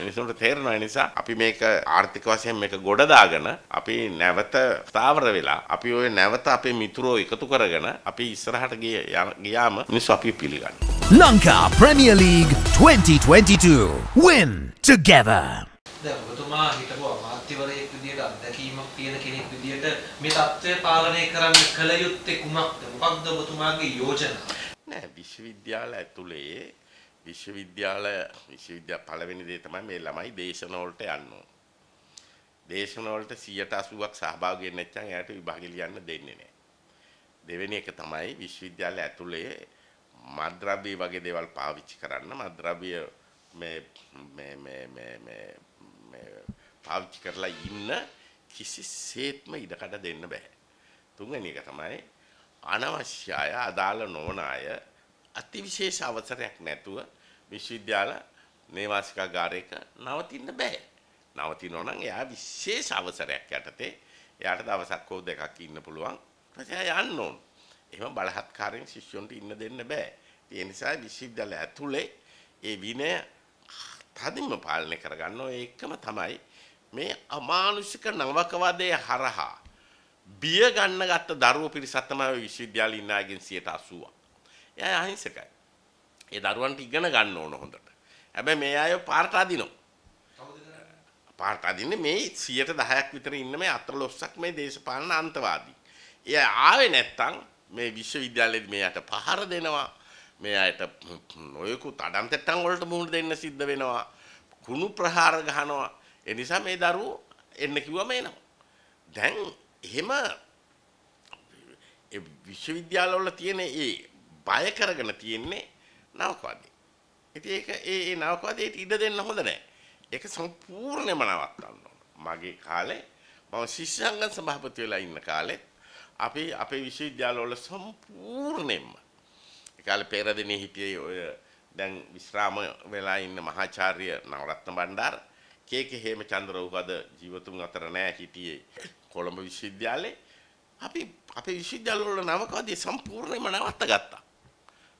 මිනිසුන්ට තේරෙනවා නිසා අපි මේක ආර්ථික වශයෙන් මේක ගොඩදාගෙන අපි නැවත ස්ථාවර වෙලා අපි ওই නැවත අපේ මිතුරෝ එකතු කරගෙන අපි ඉස්සරහට ගියාම මිනිස්සු අපි පිළිගන්නවා Lanka premier league 2022 win together දැන් ඔබතුමා හිටපු අමාත්‍යවරයෙක් විදියට අත්දැකීමක් තියෙන කෙනෙක් විදියට මේ தත්ත්වය පාලනය කරන්න කල යුත්තේ කුමක්ද මොකක්ද ඔබතුමාගේ යෝජනාව නෑ විශ්වවිද්‍යාල ඇතුලේ විශ්වවිද්‍යාල විශ්වවිද්‍යා පළවෙනි දේ තමයි මේ ළමයි දේශනවලට යන්න ඕන. දේශනවලට 180ක් සහභාගී වෙන්න නැත්නම් එයාට විභාගෙ ලියන්න දෙන්නේ නැහැ. දෙවෙනි එක තමයි විශ්වවිද්‍යාල ඇතුලේ මද්‍රව්‍ය වගේ දේවල් පාවිච්චි කරන්න මද්‍රව්‍ය මේ මේ මේ මේ මේ මේ පාවිච්චි කරලා ඉන්න කිසිසේත්ම ඉඩකඩ දෙන්න බෑ. තුන්වෙනි එක තමයි අනවශ්‍ය අය අදාළ නොවන අය අතිවිශේෂ අවසරයක් නැතුව විශ්වවිද්‍යාල නේවාසිකාගාරයක නවතින්න බෑ. නවතිනෝ නම් එයා විශේෂ අවසරයක් යටතේ එයාට දවසක් හෝ දෙකක් ඉන්න පුළුවන්. ප්‍රජා යන්න ඕන. එහෙම බලහත්කාරයෙන් ශිෂ්‍යන්ට ඉන්න දෙන්න බෑ. ඒ නිසා විශ්වවිද්‍යාල ඇතුලේ ඒ විනය තදින්ම පාලනය කරගන්න ඔය එකම තමයි මේ අමානුෂික නවකවාදයේ හරහා බිය ගන්න ගත්ත දරුවෝ පිරිසක් තමයි විශ්වවිද්‍යාලේ ඉන්න අයගෙන් 80ක්. එයා අහිංසකයි. ඒ දරුවන්ට ඉගෙන ගන්න ඕන හොඳට. හැබැයි මේ අය පාරට අදිනවා. පාරට අදින්නේ මේ 110ක් විතර ඉන්න මේ අතලොස්සක් මේ දේශපාලන අන්තවාදී. එයා ආවේ නැත්තම් මේ විශ්වවිද්‍යාලයේදී මෙයාට පහර දෙනවා. මේ අයට නොයෙකුත් අඩම් තට්ටම් වලට මුහුණ දෙන්න සිද්ධ වෙනවා. කුණු ප්‍රහාර ගහනවා. ඒ නිසා මේ දරුවෝ එන්න කිව්වම එනවා. දැන් එහෙම විශ්වවිද්‍යාලවල තියෙන ඒ බය කරගෙන තියෙන්නේ නවකවාදී. ඉතින් ඒක ඒ ඒ නවකවාදයට ඉඩ දෙන්න හොඳ නැහැ. ඒක සම්පූර්ණයෙන්ම නවත්තන්න ඕන. මගේ කාලේ මම ශිෂ්‍යංගම් සභාපති වෙලා ඉන්න කාලේ අපි අපේ විශ්වවිද්‍යාලවල සම්පූර්ණයෙන්ම ඒ කාලේ පෙරදිනේ හිටියේ ඔය දැන් විශ්‍රාම වෙලා ඉන්න මහාචාර්ය නවරත්න බණ්ඩාර කේක හේමචන්ද්‍ර උපද ජීවතුන් අතර නෑ හිටියේ කොළඹ විශ්වවිද්‍යාලේ අපි අපේ විශ්වවිද්‍යාල වල නවකවාදී සම්පූර්ණයෙන්ම නවත්ත ගත්තා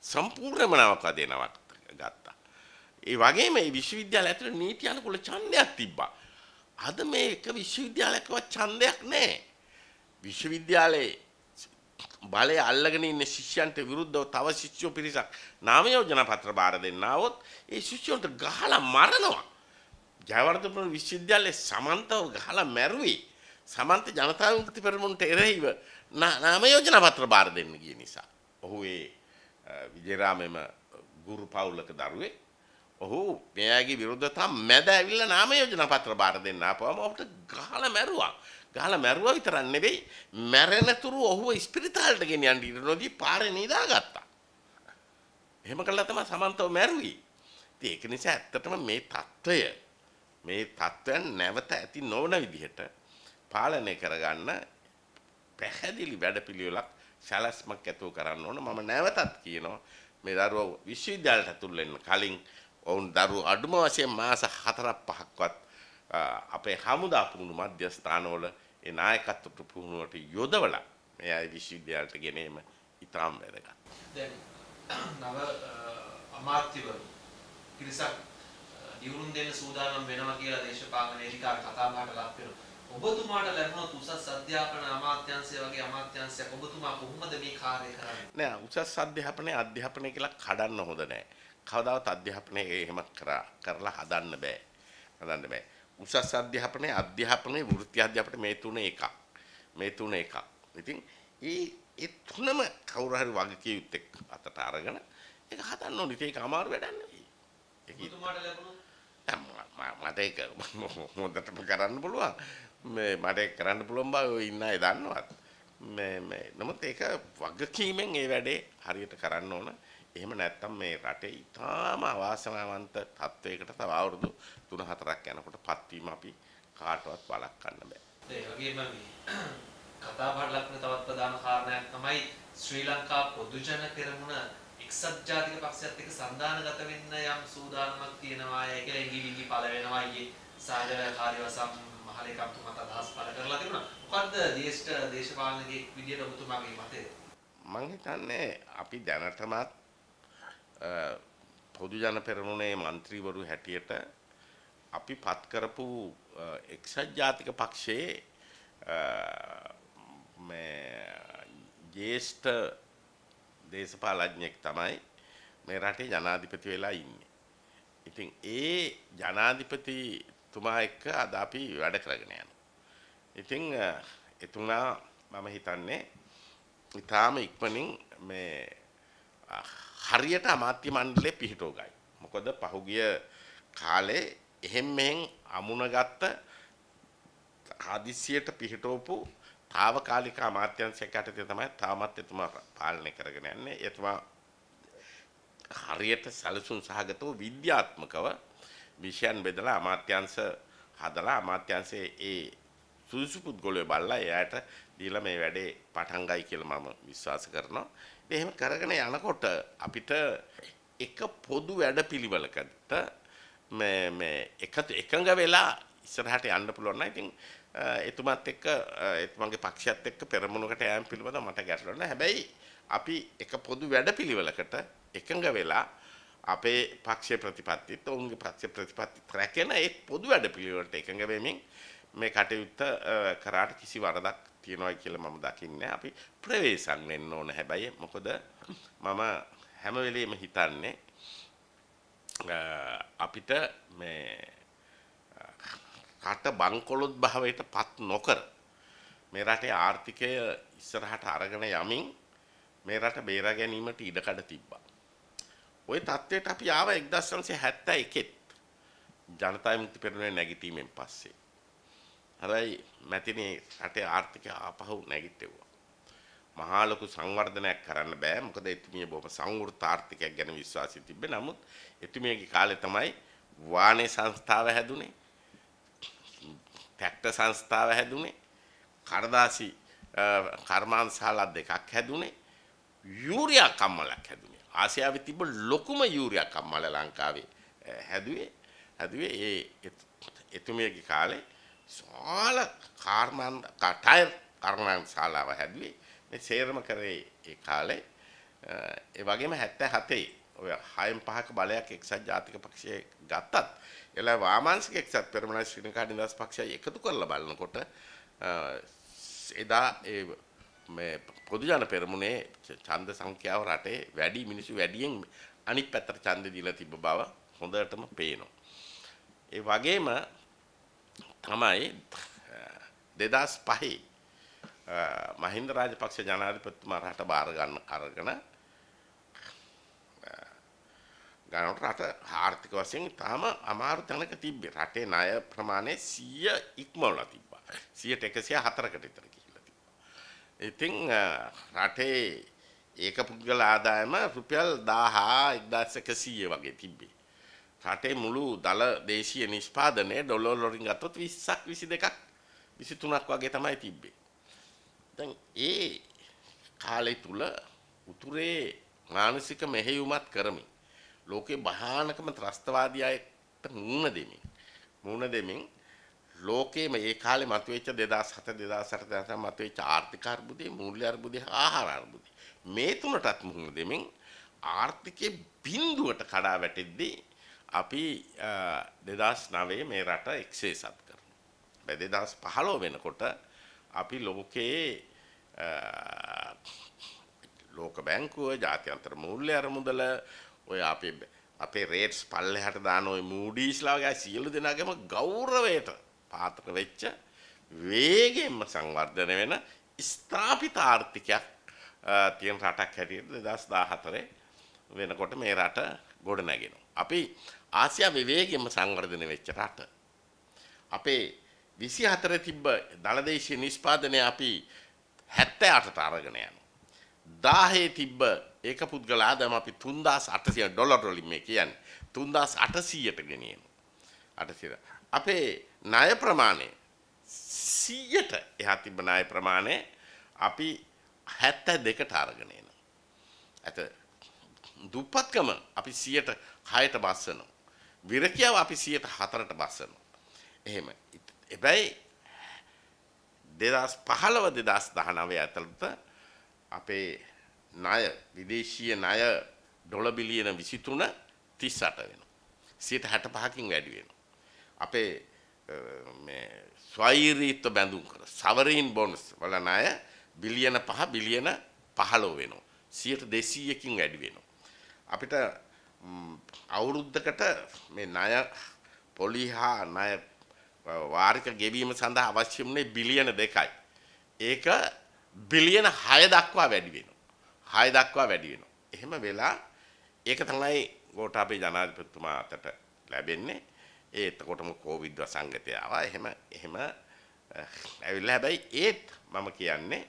සම්පූර්ණම නවක දෙනවක් ගත්තා. ඒ වගේම මේ විශ්වවිද්‍යාල ඇතුළේ නීති අනුකූල ඡන්දයක් තිබ්බා. අද මේ එක විශ්වවිද්‍යාලයකවත් ඡන්දයක් නැහැ. විශ්වවිද්‍යාලයේ බලය අල්ලගෙන ඉන්න ශිෂ්‍යන්ට විරුද්ධව තව ශිෂ්‍යෝ පිරිසක් නාම යෝජනා පත්‍ර බාර දෙන්න આવොත් ඒ ශිෂ්‍යෝන්ට ගහලා මරනවා. ජයවර්ධන විශ්වවිද්‍යාලයේ සමන්තව ගහලා මැරුවේ. සමන්ත ජනතා විමුක්ති පෙරමුණට එරෙහිව නාම යෝජනා පත්‍ර බාර දෙන්න ගිය නිසා. ඔහු ඒ විජේරාමෙම ගුරු පවුලක දරුවේ ඔහු මෙයාගේ විරුද්ධතා මැද ඇවිල්ලා නාම යෝජනා පත්‍ර බාර දෙන්න ආපුවම ඔහුට ගහලා මැරුවා. ගහලා මැරුවා විතරක් නෙවෙයි මැරෙනතුරු ඔහුව ස්පිරිතාලට ගෙනියන්න ඉඩ නොදී පාරේ නිදාගත්තා. එහෙම කළා තමයි සමන්තව මැරුවේ. ඉතින් ඒක නිසා ඇත්තටම මේ తত্ত্বය මේ తত্ত্বයන් නැවත ඇති නොවන විදිහට පාලනය කරගන්න පැහැදිලි වැඩපිළිවෙලක් සැලැස්මක් ඇතුව කරන්න ඕන මම නැවතත් කියනවා මේ දරුවෝ විශ්වවිද්‍යාලයට ඇතුල් වෙන්න කලින් ඔවුන් දරුවෝ අඩුම වශයෙන් මාස 4ක් 5ක්වත් අපේ හමුදා පුහුණු මධ්‍යස්ථානවල ඒ නායකත්ව පුහුණුවට යොදවලා මේ අය විශ්වවිද්‍යාලයට ගෙනීම ඉතාම වැදගත්. දැන් නව අමාත්‍යවරු කිරිසක් දියුණුම් දෙන්න සූදානම් වෙනවා කියලා දේශපාලන ඒලිකාවේ කතා බහට ලක් වෙනවා. ඔබතුමාට ලැබුණොත් උසස් අධ්‍යාපන අමාත්‍යාංශය වගේ අමාත්‍යාංශයක් ඔබතුමා කොහොමද මේ කාර්යය කරන්නේ? නෑ උසස් අධ්‍යාපනයේ අධ්‍යාපනය කියලා කඩන්න හොඳ නෑ. කවදාවත් අධ්‍යාපනය එහෙම කරා කරලා හදන්න බෑ. හදන්න බෑ. උසස් අධ්‍යාපනයේ අධ්‍යාපනයේ වෘත්ති අධ්‍යාපනයේ මේ තුන එකක්. මේ තුන එකක්. ඉතින් ඒ ඒ තුනම කවුරු හරි වගකීම් යුත්තේ අතට අරගෙන ඒක හදන්න ඕනේ. ඒක අමාරු වැඩක් නෙවෙයි. ඒක ඔබතුමාට ලැබුණා මට ඒක හොඳටම කරන්න පුළුවන් මේ මට කරන්න පුළුවන් බව ඉන්න අය දන්නවත් මේ මේ නමුත් ඒක වගකීමෙන් ඒ වැඩේ හරියට කරන්න ඕන එහෙම නැත්තම් මේ රටේ ඉතාම අවාසනාවන්ත තත්වයකට තව අවුරුදු 3-4ක් යනකොට පත්වීම අපි කාටවත් වළක්වන්න බෑ ඒ වගේම මේ කතා බහ ලක්න තවත් ප්‍රධාන කාරණයක් තමයි ශ්‍රී ලංකා පොදුජන පෙරමුණ එක්සත් ජාතික පක්ෂයත් එක්ක සම්දානගත වෙන්න යම් සූදානමක් තියෙනවා ඒක ඉඟි විඟි පළ වෙනවා ඊයේ සාජල කාර්යව සම්බන්ධ කාලේ කප්තු මත අදහස් පළ කරලා තිබුණා. මොකද්ද දේශ දේශපාලනගේ විදියට ඔබතුමාගේ මතය? මම හිතන්නේ අපි දැනටමත් පොදු ජන පෙරමුණේ മന്ത്രിවරු හැටියට අපි පත් කරපු එක්සත් ජාතික පක්ෂයේ මේ ජේෂ්ඨ දේශපාලඥයෙක් තමයි මේ රටේ ජනාධිපති වෙලා ඉන්නේ. ඉතින් ඒ ජනාධිපති තුමා එක්ක අද අපි වැඩ කරගෙන යනවා. ඉතින් එතුණා මම හිතන්නේ ඊටාම ඉක්මනින් මේ හරියට අමාත්‍ය මණ්ඩලයේ පිහිටෝගයි. මොකද පහුගිය කාලේ එහෙම් මෙහෙන් අමුණගත්ත හදිසියට පිහිටෝපු తాවකාලික අමාත්‍යංශයක් යටතේ තමයි තාමත් එතුමා පාලනය කරගෙන යන්නේ. එතුමා හරියට සැලසුම් සහගතව විද්‍යාත්මකව විෂයන් බෙදලා අමාත්‍යංශ හදලා අමාත්‍යංශයේ ඒ සුදුසු පුද්ගලයෝ බල්ලා එයාට දීලා මේ වැඩේ පටන් ගයි කියලා මම විශ්වාස කරනවා. ඉතින් එහෙම කරගෙන යනකොට අපිට එක පොදු වැඩපිළිවෙලකට මේ මේ එකතු එකඟ වෙලා ඉස්සරහට යන්න පුළුවන් නම් ඉතින් එතුමත් එක්ක එතුමගේ පක්ෂයත් එක්ක පෙරමුණකට යෑම පිළිබඳව මට ගැටලුවක් නැහැ. හැබැයි අපි එක පොදු වැඩපිළිවෙලකට එකඟ වෙලා අපේ පක්ෂ ප්‍රතිපත්තිත් ඔවුන්ගේ පක්ෂ ප්‍රතිපත්ති රැකෙන ඒ පොදු වැඩ පිළිවෙලට එකඟ වෙමින් මේ කටයුත්ත කරාට කිසි වරදක් තියෙනවා කියලා මම දකින්නේ. අපි ප්‍රවේශම් වෙන්න ඕන හැබැයි මොකද මම හැම වෙලෙම හිතන්නේ අපිට මේ කට බංකොලොත් භාවයට පත් නොකර මේ රටේ ආර්ථිකය ඉස්සරහට අරගෙන යමින් මේ රට බේරා ගැනීමට ඉඩකඩ තිබ්බා. ওই தත්ත්වයට අපි ආවා 1971 ජනතා විමුක්ති පෙරමුණේ නැගිටීමෙන් පස්සේ. හැබැයි මැතිනේ රටේ ආර්ථිකය ආපහු නැගිටෙව්වා. මහා ලොකු සංවර්ධනයක් කරන්න බෑ. මොකද එතුමිය බොහොම සංවෘත ආර්ථිකයක් ගැන විශ්වාසය තිබ්බේ. නමුත් එතුමියගේ කාලේ තමයි වානේ සංස්ථාව හැදුනේ. ටැක්ටර් සංස්ථාව හැදුනේ. කර්දාසි කර්මාන්තශාලා දෙකක් හැදුනේ. යූරියා කම්මලක් හැදුනේ. ආසියාවේ තිබ්බ ලොකුම යූරියක් අම්මල ලංකාවේ හැදුවේ හැදුවේ ඒ එතුමියගේ කාලේ සාල කාර්මන් කටයර් කර්මන් ශාලාව හැදුවේ මේ සේරම කරේ ඒ කාලේ ඒ වගේම 77 ඔය 6න් 5ක බලයක් එක්සත් ජාතික පක්ෂයේ ගත්තත් එලා වාමාංශික එක්සත් පෙරමුණ ශ්‍රී ලංකා නිදහස් පක්ෂය එකතු කරලා බලනකොට එදා ඒ මේ පොදුජන පෙරමුණේ ඡන්ද සංඛ්‍යාව රටේ වැඩි මිනිස්සු වැඩියෙන් අනිත් පැත්තට ඡන්ද දීලා තිබ්බ බව හොඳටම පේනවා. ඒ වගේම තමයි 2005 මහින්ද රාජපක්ෂ ජනාධිපතිතුමා රට බාර ගන්න අරගෙන ගණනට රට ආර්ථික වශයෙන් තාම අමාරු තැනක තිබ්බේ. රටේ ණය ප්‍රමාණය 100 ඉක්මවලා තිබ්බා. 100ට 104කට විතර ඉතින් රටේ ඒක පුද්ගල ආදායම රුපියල් 1000 1100 වගේ තිබ්බේ. රටේ මුළු දල දේශීය නිෂ්පාදනය ඩොලර් වලින් ගත්තොත් 20ක් 22ක් 23ක් වගේ තමයි තිබ්බේ. දැන් ඒ කාලය තුල උතුරේ මානසික මෙහෙයුමත් කරමින් ලෝකේ භයානකම ත්‍රස්තවාදී අයට මුහුණ දෙමින් මුහුණ දෙමින් ලෝකයේම ඒ කාලේ මතුවෙච්ච 2007 2008 2009 මතුවෙච්ච ආර්ථික අර්බුදේ මූල්‍ය අර්බුදේ ආහාර අර්බුදේ මේ තුනටත් මුහුණ දෙමින් ආර්ථිකයේ බිඳුවට කඩා වැටෙද්දී අපි 2009 මේ රට එක්සේසත් කරනවා. හැබැයි 2015 වෙනකොට අපි ලෝකයේ ලෝක බැංකුව ජාත්‍යන්තර මූල්‍ය අරමුදල ඔය අපේ අපේ රේට්ස් පල්ලෙහාට දාන ওই මූඩීස්ලා වගේ සියලු දෙනාගේම ගෞරවයට පාත්‍ර වෙච්ච වේගෙන්ම සංවර්ධනය වෙන ස්ථාපිත ආර්ථිකයක් තියෙන රටක් හැටියට 2014 වෙනකොට මේ රට ගොඩ නැගෙනවා. අපි ආසියාවේ වේගෙන්ම සංවර්ධනය වෙච්ච රට. අපේ 24 තිබ්බ දලදේශීය නිෂ්පාදනය අපි 78ට අරගෙන යනවා. 1000 තිබ්බ ඒක පුද්ගලයා දැන් අපි 3800 ඩොලර් වලින් මේ කියන්නේ 3800ට ගෙනියනවා. 800 අපේ ණය ප්‍රමාණය 100ට එහා තිබෙන ණය ප්‍රමාණය අපි 72ට අරගෙන එනවා. ඇත දුප්පත්කම අපි 100ට 6ට බස්සනවා. විරකියාව අපි 104ට බස්සනවා. එහෙම. හැබැයි 2015 2019 ඇතුළත අපේ ණය විදේශීය ණය ඩොලර් බිලියන 23 38 වෙනවා. 165කින් වැඩි වෙනවා. අපේ ස්වෛරීත්ව බැඳුම් කර සවරීන් බොනස් වලන අය බිලියන පහ බිලියන පහලෝ වෙනවා. සියට දෙසීයකින් වැඩි වෙනවා. අපිට අවුරුද්ධකට මේ ණය පොලිහා ණය වාර්ක ගෙවීම සඳහා අවශ්‍ය වුණේ බිලියන දෙකයි. ඒක බිලියන 6 දක්වා වැඩි වෙනවා. 6 දක්වා වැඩි වෙනවා. එහෙම වෙලා ඒක තමයි ගෝඨාභය ජනාධිපතිතුමා අතට ලැබෙන්නේ. ඒ එතකොටම කෝවිඩ් වසංගතය ආවා. එහෙම එහෙම ඇවිල්ලා හැබැයි ඒත් මම කියන්නේ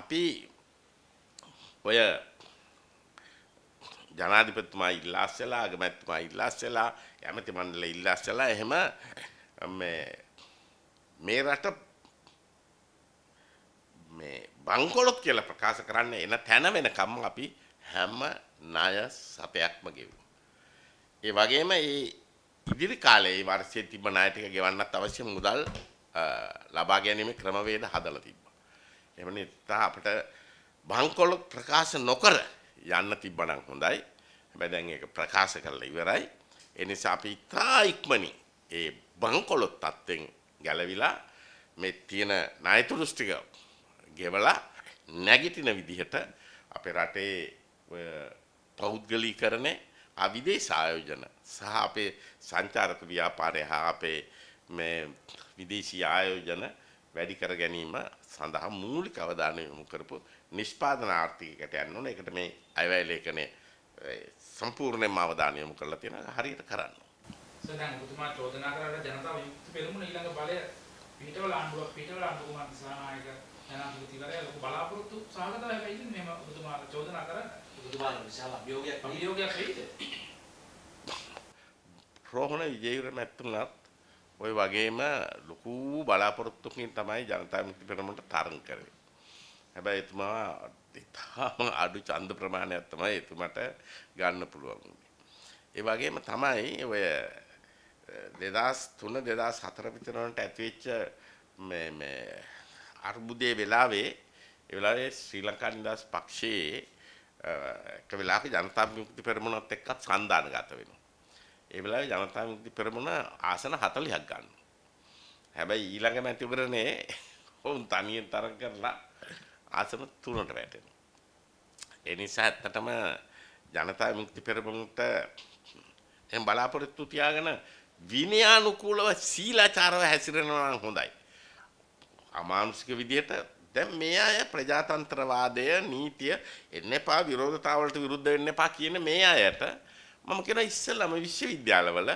අපි ඔය ජනාධිපතිතුමා ඉල්ලා ඉස්සලා අගමැතිතුමා ඉල්ලා ඉස්සලා ඇමති මණ්ඩලය ඉල්ලා ඉස්සලා එහෙම මේ මේ රට මේ බංකොලොත් කියලා ප්‍රකාශ කරන්න එන තැන වෙනකම් අපි හැම ණය සපයක්ම ගෙවුවා. ඒ වගේම මේ ඉදිරි කාලයේ වර්ෂයේ තිබ්බ ණය ටික ගෙවන්නත් අවශ්‍ය මුදල් ලබා ගැනීමේ ක්‍රමවේද හදලා තිබ්බා. එහෙම නිසා අපිට බංකොලොත් ප්‍රකාශ නොකර යන්න තිබ්බනම් හොඳයි. හැබැයි දැන් ඒක ප්‍රකාශ කරලා ඉවරයි. ඒ නිසා අපි ඉතා ඉක්මනින් ඒ බංකොලොත් තත්ත්වෙන් ගැලවිලා මේ තියෙන ණයතුරුස් ටික ගෙවලා නැගිටින විදිහට අපේ රටේ පෞද්ගලීකරණේ අවිදේශ ආයෝජන සහ අපේ සංචාරක ව්‍යාපාරය හා අපේ මේ විදේශී ආයෝජන වැඩි කර ගැනීම සඳහා මූලික අවධානය යොමු කරපු නිෂ්පාදන ආර්ථිකයකට යන්න ඕනේ. ඒකට මේ අයවැය ලේඛනයේ සම්පූර්ණයෙන්ම අවධානය යොමු කරලා තියෙනවා. හරියට කරන්න. සර් දැන් ඔබතුමා චෝදනා කරලා ජනතාව යුක්ති පෙරමුණ ඊළඟ බලය පිටවල ආණ්ඩුවක් පිටවල ආණ්ඩුව මන්ත්‍රණායක ජනාධිපතිවරයා ලොකු බලාපොරොත්තු සහගතව හැබැයි ඉතින් මෙහෙම ඔබතුමා චෝදනා කරන්නේ ඔබතුමාගේ විශාල අභියෝගයක් අභියෝගයක් වෙයිද? රෝහණ විජේවීර මැතිතුමනත් ওই වගේම ලොකු බලාපොරොත්තුකින් තමයි ජනතා මුක්ති පෙරමුණට තරඟ කරේ. හැබැයි එතුමා ඉතාම අඩු ඡන්ද ප්‍රමාණයක් තමයි එතුමට ගන්න පුළුවන් වුණේ. ඒ වගේම තමයි ඔය 2003 2004 විතර වලට ඇතිවෙච්ච මේ මේ අර්බුදයේ වෙලාවේ ඒ වෙලාවේ ශ්‍රී ලංකා නිදහස් පක්ෂයේ එක වෙලාවක ජනතා විමුක්ති පෙරමුණත් එක්ක සම්දානගත වෙනවා. ඒ වෙලාවේ ජනතා මුක්ති පෙරමුණ ආසන 40ක් ගන්න. හැබැයි ඊළඟ මැතිවරණේ ඔවුන් තනියෙන් තරඟ කරලා ආසන තුනට වැටෙනවා. ඒ නිසා ඇත්තටම ජනතා මුක්ති පෙරමුණට එහෙන් බලාපොරොත්තු තියාගෙන විනයානුකූලව සීලාචාරව හැසිරෙනවා නම් හොඳයි. අමානුෂික විදියට දැන් මේ අය ප්‍රජාතන්ත්‍රවාදය නීතිය එන්න එපා විරෝධතාවලට විරුද්ධ වෙන්න එපා කියන මේ අයට මම කියන ඉස්සෙල්ලාම විශ්වවිද්‍යාලවල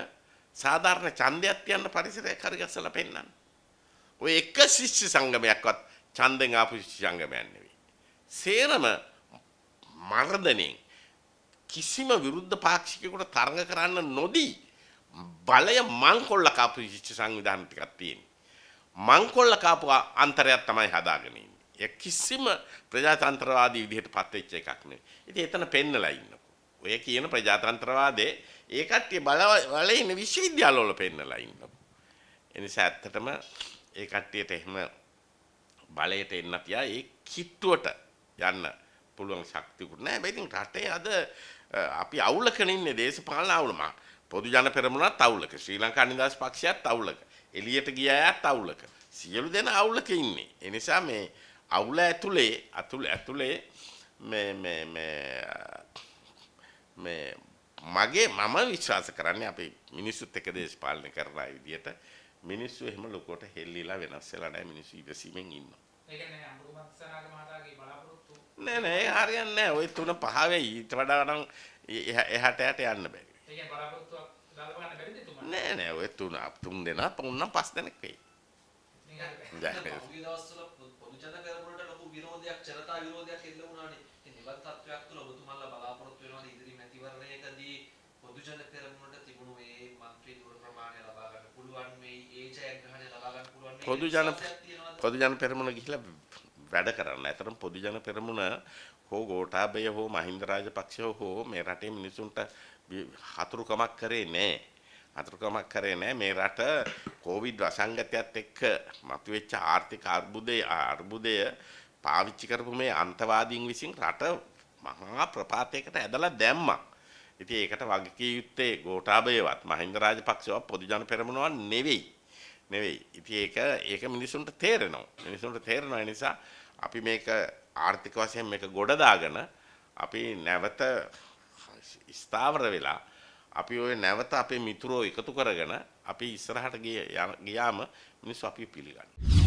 සාධාරණ ඡන්දයක් තියන්න පරිසරයක් හරිගස්සලා පෙන්නන්න. ඔය එක ශිෂ්‍ය සංගමයක්වත් ඡන්දෙන් ආපු ශිෂ්‍ය සංගමයක් නෙවෙයි. සේරම මර්ධනෙන් කිසිම විරුද්ධ පාක්ෂිකයෙකුට තරඟ කරන්න නොදී බලය මංකොල්ල කාපු ශිෂ්‍ය සංවිධාන ටිකක් තියෙනවා. මංකොල්ල කාපු අන්තරයක් තමයි හදාගෙන ඉන්නේ. කිසිම ප්‍රජාතන්ත්‍රවාදී විදිහට පත්වෙච්ච එකක් නෙවෙයි. ඉතින් එතන පෙන්නලා ඉන්න ඔය කියන ප්‍රජාතන්ත්‍රවාදේ ඒ කට්ටිය බලවල ඉන්න විශ්වවිද්‍යාලවල පෙන්නලා ඉන්නවා. එනිසා ඇත්තටම ඒ කට්ටියට එහෙම බලයට එන්න තියා ඒ කිට්ටුවට යන්න පුළුවන් ශක්තියකුත් නැහැ. හැබැයි ඉතින් රටේ අද අපි අවුලකන ඉන්නේ දේශපාලන අවුලම. පොදු ජන පෙරමුණත් අවුලක. ශ්‍රී ලංකා නිදහස් පක්ෂයත් අවුලක. එළියට ගිය අයත් අවුලක. සියලු දෙනා අවුලක ඉන්නේ. ඒ නිසා මේ අවුල ඇතුලේ අතුල ඇතුලේ මේ මේ මේ මේ මගේ මම විශ්වාස කරන්නේ අපි මිනිස්සුත් එක දේශපාලනය කරන අය විදිහට මිනිස්සු එහෙම ලොකෝට හෙල්ලිලා වෙනස් වෙලා නැහැ මිනිස්සු ඉවසීමෙන් ඉන්නවා. ඒ කියන්නේ අමුරුමත් සනාග මහතාගේ බලාපොරොත්තු නෑ නෑ ඒ හරියන්නේ නැහැ. ওই තුන පහවේ ඊට වඩා නම් එහාට යට යන්න බෑ. ඒ කියන්නේ බලාපොරොත්තුවක් දාලා ගන්න බැරිද තුමා? නෑ නෑ ওই තුන තුන් දෙනා තුන් නම් පස් දෙනෙක් වෙයි. ජනතා විරෝධයක් චරතා විරෝධයක් එල්ල වුණානේ. ඉතින් නිවන් තත්වයක් තුළ ඔබතුමා පොදු ජන පොදු ජන පෙරමුණ ගිහිලා වැඩ කරන්න. ඇතරම් පොදු ජන පෙරමුණ හෝ ගෝඨාභය හෝ මහින්ද රාජපක්ෂ හෝ මේ රටේ මිනිසුන්ට හතුරුකමක් කරේ නෑ. හතුරුකමක් කරේ නෑ මේ රට කොවිඩ් වසංගතයත් එක්ක මතුවෙච්ච ආර්ථික අර්බුදය අර්බුදය පාවිච්චි කරපු මේ අන්තවාදීන් විසින් රට මහා ප්‍රපාතයකට ඇදලා දැම්මා. ඉතින් ඒකට වගකීම් යුත්තේ ගෝඨාභයවත් මහින්ද රාජපක්ෂවත් පොදු ජන පෙරමුණවත් නෙවෙයි. නෙවෙයි. ඉතින් ඒක ඒක මිනිසුන්ට තේරෙනවා. මිනිසුන්ට තේරෙනවා නිසා අපි මේක ආර්ථික වශයෙන් මේක ගොඩ දාගෙන අපි නැවත ස්ථාවර වෙලා අපි ওই නැවත අපේ මිතුරෝ එකතු කරගෙන අපි ඉස්සරහට ගියාම මිනිස්සු අපි පිළිගන්නවා.